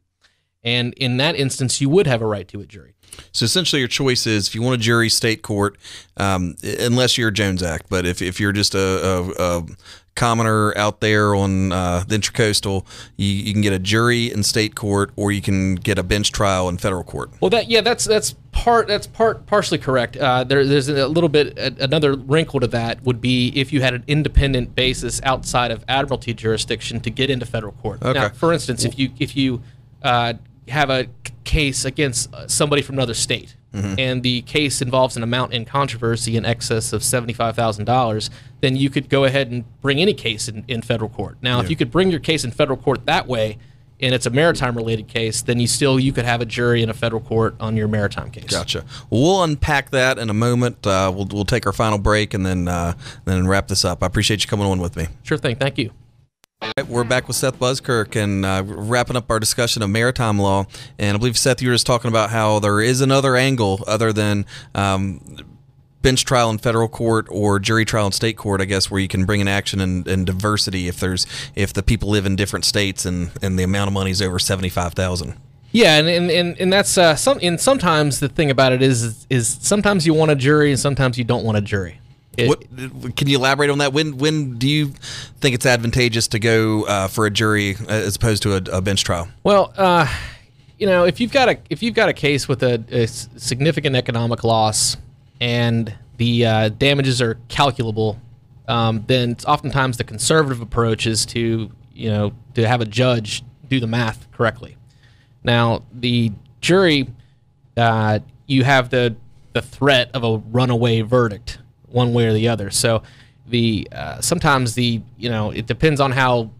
And in that instance, you would have a right to a jury. So essentially, your choice is if you want a jury, state court, um, unless you're Jones Act. But if, if you're just a, a, a commoner out there on uh, the intracoastal, you, you, can get a jury in state court, or you can get a bench trial in federal court. Well, that yeah, that's that's part that's part partially correct. Uh, there, there's a little bit another wrinkle to that would be if you had an independent basis outside of admiralty jurisdiction to get into federal court. Okay. Now, for instance, if you if you uh, have a case against uh, somebody from another state, mm-hmm. and the case involves an amount in controversy in excess of seventy-five thousand dollars, then you could go ahead and bring any case in, in federal court. Now, yeah. if you could bring your case in federal court that way, and it's a maritime related case, then you still you could have a jury in a federal court on your maritime case. Gotcha. we'll unpack that in a moment. Uh, we'll we'll take our final break and then uh, then wrap this up. I appreciate you coming on with me. Sure thing. Thank you. We're back with Seth Buzzkirk and uh, wrapping up our discussion of maritime law. And I believe, Seth, you were just talking about how there is another angle other than um, bench trial in federal court or jury trial in state court, I guess, where you can bring an action and, and diversity if there's if the people live in different states and, and the amount of money is over 75000 yeah, and and, and, and that's uh, some. And sometimes the thing about it is is sometimes you want a jury and sometimes you don't want a jury. It, what, can you elaborate on that? When when do you think it's advantageous to go uh, for a jury as opposed to a, a bench trial? Well, uh, you know, if you've got a if you've got a case with a, a significant economic loss and the uh, damages are calculable, um, then oftentimes the conservative approach is to you know to have a judge do the math correctly. Now the jury, uh, you have the the threat of a runaway verdict one way or the other. So the uh, sometimes the you know it depends on how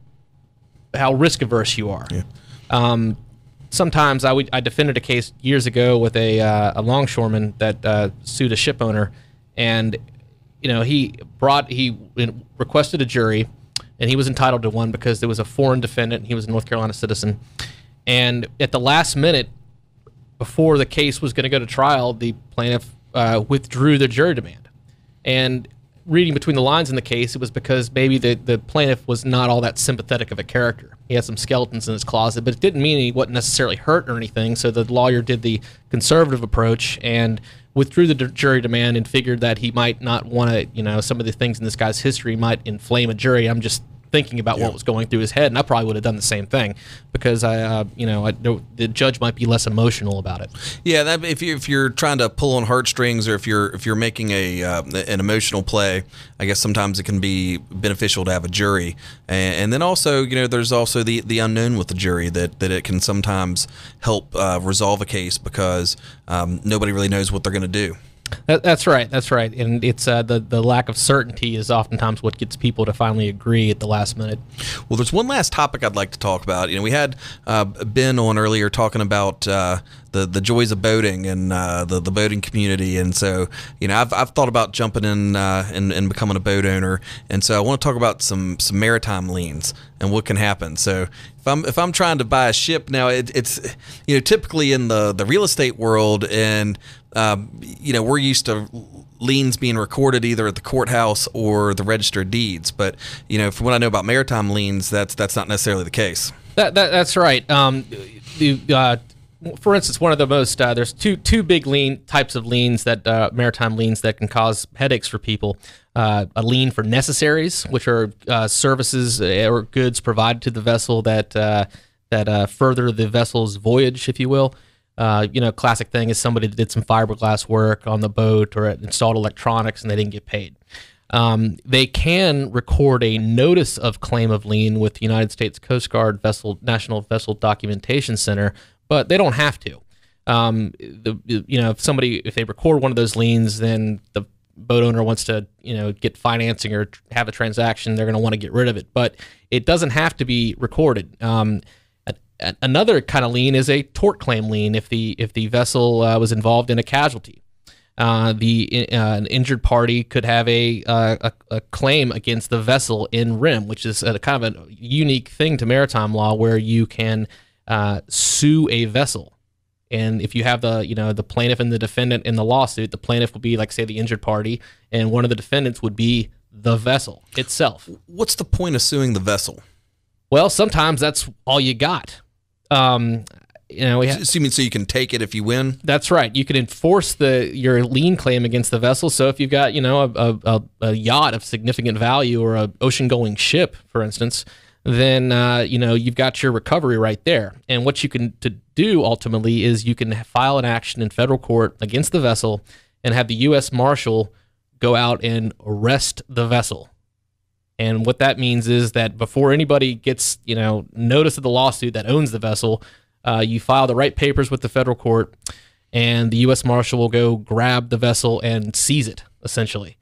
how risk averse you are. Yeah. Um, sometimes I, would, I defended a case years ago with a, uh, a longshoreman that uh, sued a ship owner, and you know he brought he requested a jury, and he was entitled to one because there was a foreign defendant. he was a North Carolina citizen, and at the last minute, before the case was going to go to trial, the plaintiff uh, withdrew the jury demand. And reading between the lines in the case, it was because maybe the, the plaintiff was not all that sympathetic of a character. He had some skeletons in his closet, but it didn't mean he wasn't necessarily hurt or anything. So the lawyer did the conservative approach and withdrew the jury demand and figured that he might not want to, you know, some of the things in this guy's history might inflame a jury. I'm just thinking about yeah. what was going through his head, and I probably would have done the same thing because I, uh, you know, I, the judge might be less emotional about it. Yeah, that, if you if you're trying to pull on heartstrings, or if you're if you're making a uh, an emotional play, I guess sometimes it can be beneficial to have a jury, and, and, then also you know there's also the the unknown with the jury that that it can sometimes help uh, resolve a case because um, nobody really knows what they're going to do. That, that's right. That's right. And it's uh, the the lack of certainty is oftentimes what gets people to finally agree at the last minute. Well, there's one last topic I'd like to talk about. You know, we had uh, Ben on earlier talking about uh, the the joys of boating and uh, the the boating community, and so you know, I've, I've thought about jumping in uh, and, and becoming a boat owner, and so I want to talk about some some maritime liens and what can happen. So if I'm if I'm trying to buy a ship now, it, it's you know typically in the the real estate world and um, you know, we're used to liens being recorded either at the courthouse or the registered deeds. But you know, from what I know about maritime liens, that's that's not necessarily the case. That, that that's right. Um, the, uh, for instance, one of the most uh, there's two two big lien types of liens that uh, maritime liens that can cause headaches for people. Uh, a lien for necessaries, which are uh, services eh, or goods provided to the vessel that uh, that uh, further the vessel's voyage, if you will. Uh, you know, classic thing is somebody that did some fiberglass work on the boat or installed electronics and they didn't get paid. Um, they can record a notice of claim of lien with the United States Coast Guard Vessel National Vessel Documentation Center, but they don't have to. Um, the, you know, if somebody if they record one of those liens, then the boat owner wants to you know get financing or have a transaction, they're going to want to get rid of it. But it doesn't have to be recorded. Um, another kind of lien is a tort claim lien if the if the vessel uh, was involved in a casualty. Uh, the uh, an injured party could have a, uh, a, a claim against the vessel in rem, which is a kind of a unique thing to maritime law, where you can uh, sue a vessel, and if you have the you know the plaintiff and the defendant in the lawsuit, the plaintiff would be like say the injured party, and one of the defendants would be the vessel itself. What's the point of suing the vessel? Well, sometimes that's all you got um, you know, ha- so you so you can take it if you win? That's right. You can enforce the your lien claim against the vessel. So if you've got you know a, a, a yacht of significant value or a ocean going ship, for instance, then uh, you know you've got your recovery right there. And what you can to do ultimately is you can file an action in federal court against the vessel and have the U.S. Marshal go out and arrest the vessel. And what that means is that before anybody gets, you know, notice of the lawsuit that owns the vessel, uh, you file the right papers with the federal court, and the U.S. Marshal will go grab the vessel and seize it, essentially.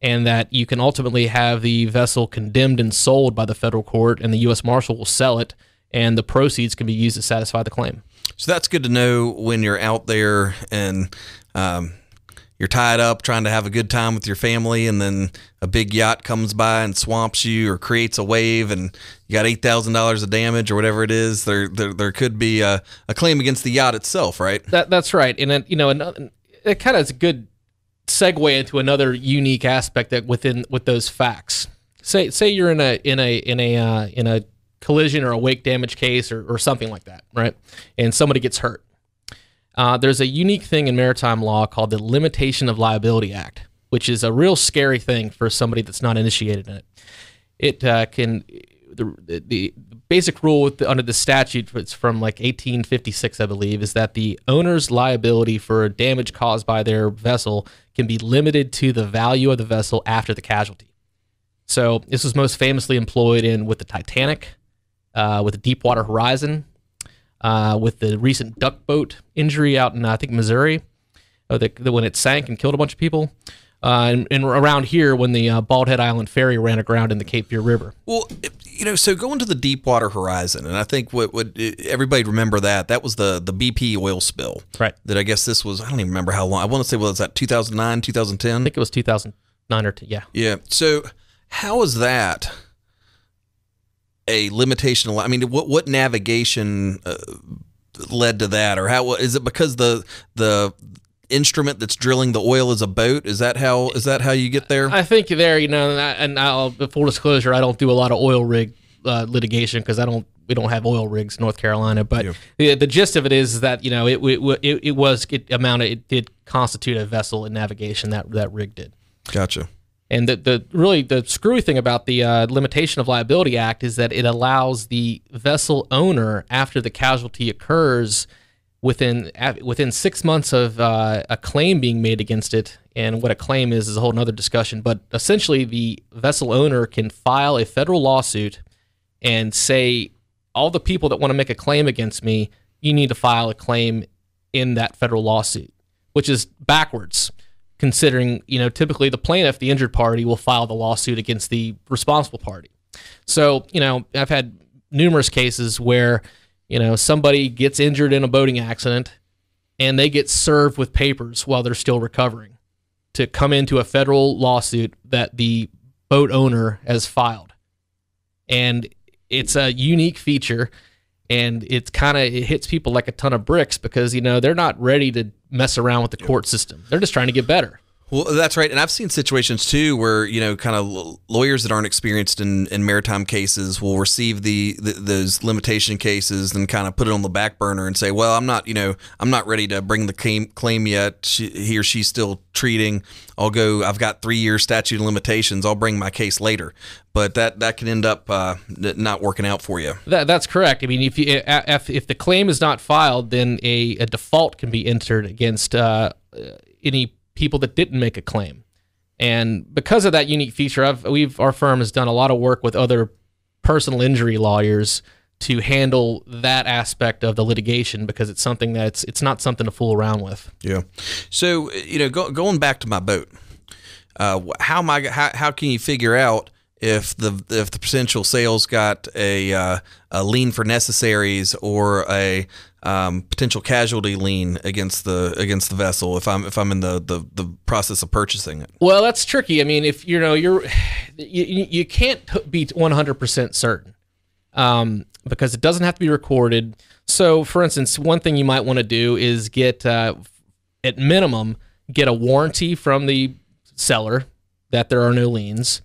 And that you can ultimately have the vessel condemned and sold by the federal court, and the U.S. Marshal will sell it, and the proceeds can be used to satisfy the claim. So that's good to know when you're out there and um, you're tied up trying to have a good time with your family and then a big yacht comes by and swamps you or creates a wave and you got $8,000 of damage or whatever it is there there, there could be a, a, claim against the yacht itself right that that's right and then you know another, it kind of is a good segue into another unique aspect that within with those facts say say you're in a in a in a uh, in a collision or a wake damage case or, or something like that right and somebody gets hurt uh, there's a unique thing in maritime law called the Limitation of Liability Act, which is a real scary thing for somebody that's not initiated in it. It uh, can the, the basic rule the, under the statute, it's from like 1856, I believe, is that the owner's liability for damage caused by their vessel can be limited to the value of the vessel after the casualty. So this was most famously employed in with the Titanic, uh, with the Deepwater Horizon, uh, with the recent duck boat injury out in I think Missouri, oh, when it sank and killed a bunch of people. Uh, and, and, around here when the uh, Bald Head Island ferry ran aground in the Cape Fear River. Well, you know, so going to the Deepwater Horizon, and I think what would everybody remember that that was the the BP oil spill, right? That I guess this was I don't even remember how long. I want to say well, it's that 2009, 2010. I think it was 2009 or 10, yeah. Yeah. So how is that? a limitation. I mean, what what navigation uh, led to that, or how is it because the the instrument that's drilling the oil is a boat? Is that how is that how you get there? I think there, you know, and, I, will full disclosure, I don't do a lot of oil rig uh, litigation because I don't we don't have oil rigs North Carolina. But yeah. the, the, gist of it is that you know it it, it, it was it amounted it did constitute a vessel in navigation that that rig did. Gotcha. And the, the really the screwy thing about the uh, Limitation of Liability Act is that it allows the vessel owner, after the casualty occurs, within within six months of uh, a claim being made against it, and what a claim is is a whole other discussion. But essentially, the vessel owner can file a federal lawsuit and say, all the people that want to make a claim against me, you need to file a claim in that federal lawsuit, which is backwards considering, you know, typically the plaintiff, the injured party, will file the lawsuit against the responsible party. So, you know, I've had numerous cases where, you know, somebody gets injured in a boating accident and they get served with papers while they're still recovering to come into a federal lawsuit that the boat owner has filed. And it's a unique feature and it's kind of it hits people like a ton of bricks because you know they're not ready to mess around with the court system. They're just trying to get better. Well, that's right. And I've seen situations too where, you know, kind of lawyers that aren't experienced in, in maritime cases will receive the, the, those limitation cases and kind of put it on the back burner and say, well, I'm not, you know, I'm not ready to bring the claim, claim yet. She, he or she's still treating. I'll go, I've got three year statute of limitations. I'll bring my case later. But that, that can end up uh, not working out for you. That, that's correct. I mean, if, you, if, if the claim is not filed, then a, a default can be entered against uh, any people that didn't make a claim. And because of that unique feature, I've, we've our firm has done a lot of work with other personal injury lawyers to handle that aspect of the litigation because it's something that's it's not something to fool around with. Yeah. So you know, go, going back to my boat, uh, how am I? How, how can you figure out if the if the potential sales got a uh, a lien for necessaries or a um, potential casualty lien against the against the vessel if I'm if I'm in the, the the process of purchasing it? Well, that's tricky. I mean, if you know you're you, you can't be 100% certain um, because it doesn't have to be recorded. So, for instance, one thing you might want to do is get uh, at minimum get a warranty from the seller that there are no liens,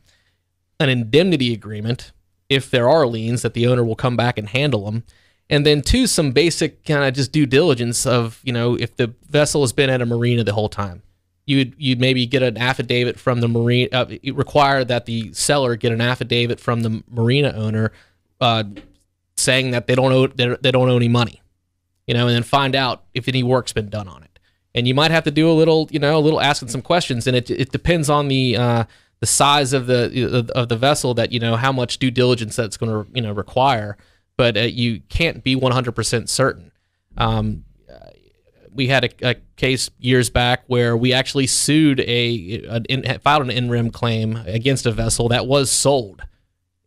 an indemnity agreement if there are liens that the owner will come back and handle them and then two some basic kind of just due diligence of you know if the vessel has been at a marina the whole time you'd you'd maybe get an affidavit from the marine uh, require that the seller get an affidavit from the marina owner uh, saying that they don't owe they, don't owe any money you know and then find out if any work's been done on it and you might have to do a little you know a little asking some questions and it, it depends on the uh, the size of the of the vessel that you know how much due diligence that's going to you know require but uh, you can't be 100% certain. Um, we had a, a, case years back where we actually sued a, in, filed an in claim against a vessel that was sold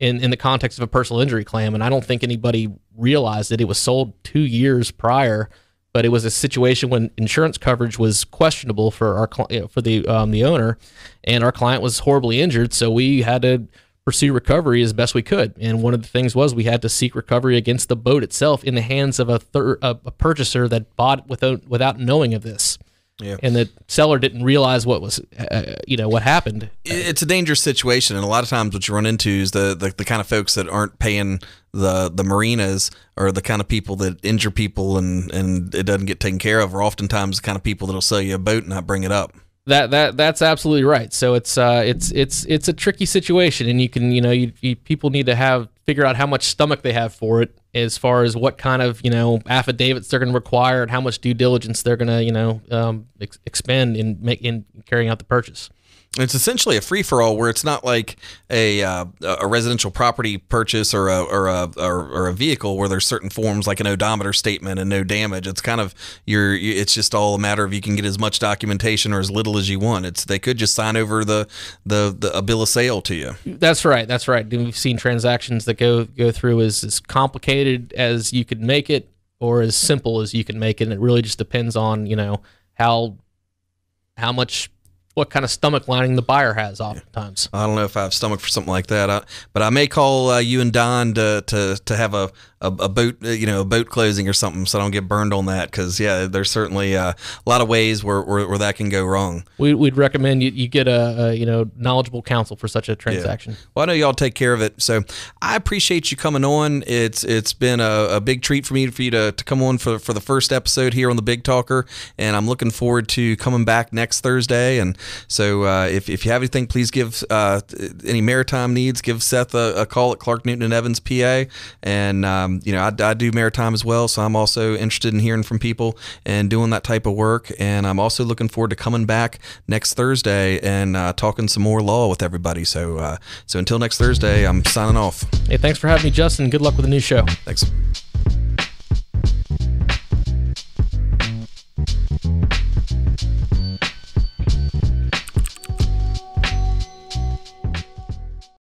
in, in the context of a personal injury claim. And I don't think anybody realized that it was sold two years prior, but it was a situation when insurance coverage was questionable for our, for the, um, the owner and our client was horribly injured. So we had to pursue recovery as best we could. And one of the things was we had to seek recovery against the boat itself in the hands of a thir- a, a purchaser that bought without without knowing of this. Yeah. And the seller didn't realize what was, uh, uh you know, what happened. It's a dangerous situation, and a lot of times what you run into is the, the, the kind of folks that aren't paying the the marinas or the kind of people that injure people and and it doesn't get taken care of. or oftentimes the kind of people that'll sell you a boat and not bring it up. That that that's absolutely right. So it's uh it's it's it's a tricky situation, and you can you know you, you, people need to have figure out how much stomach they have for it as far as what kind of you know affidavits they're going to require and how much due diligence they're going to you know um, ex- expend in make in carrying out the purchase. It's essentially a free for all where it's not like a uh, a residential property purchase or a, or a or a vehicle where there's certain forms like an odometer statement and no damage. It's kind of your it's just all a matter of you can get as much documentation or as little as you want. It's they could just sign over the the, the a bill of sale to you. That's right. That's right. We've seen transactions that go go through as as complicated as you could make it or as simple as you can make it. And it really just depends on you know how how much what kind of stomach lining the buyer has oftentimes. I don't know if I have stomach for something like that, I, but I may call uh, you and Don to, to, to have a, a, a uh, you know, a boat closing or something, so I don't get burned on that. Because yeah, there's certainly uh, a lot of ways where, where, where that can go wrong. We, would recommend you, you get a, a, you know knowledgeable counsel for such a transaction. Yeah. Well, I know y'all take care of it, so I appreciate you coming on. It's it's been a, a big treat for me for you to, to come on for for the first episode here on the Big Talker, and I'm looking forward to coming back next Thursday. And so uh, if if you have anything, please give uh, any maritime needs, give Seth a, a call at Clark Newton and Evans PA, and um, um, you know, I, I, do maritime as well, so I'm also interested in hearing from people and doing that type of work. And I'm also looking forward to coming back next Thursday and uh, talking some more law with everybody. So, uh, so until next Thursday, I'm signing off. Hey, thanks for having me, Justin. Good luck with the new show. Thanks.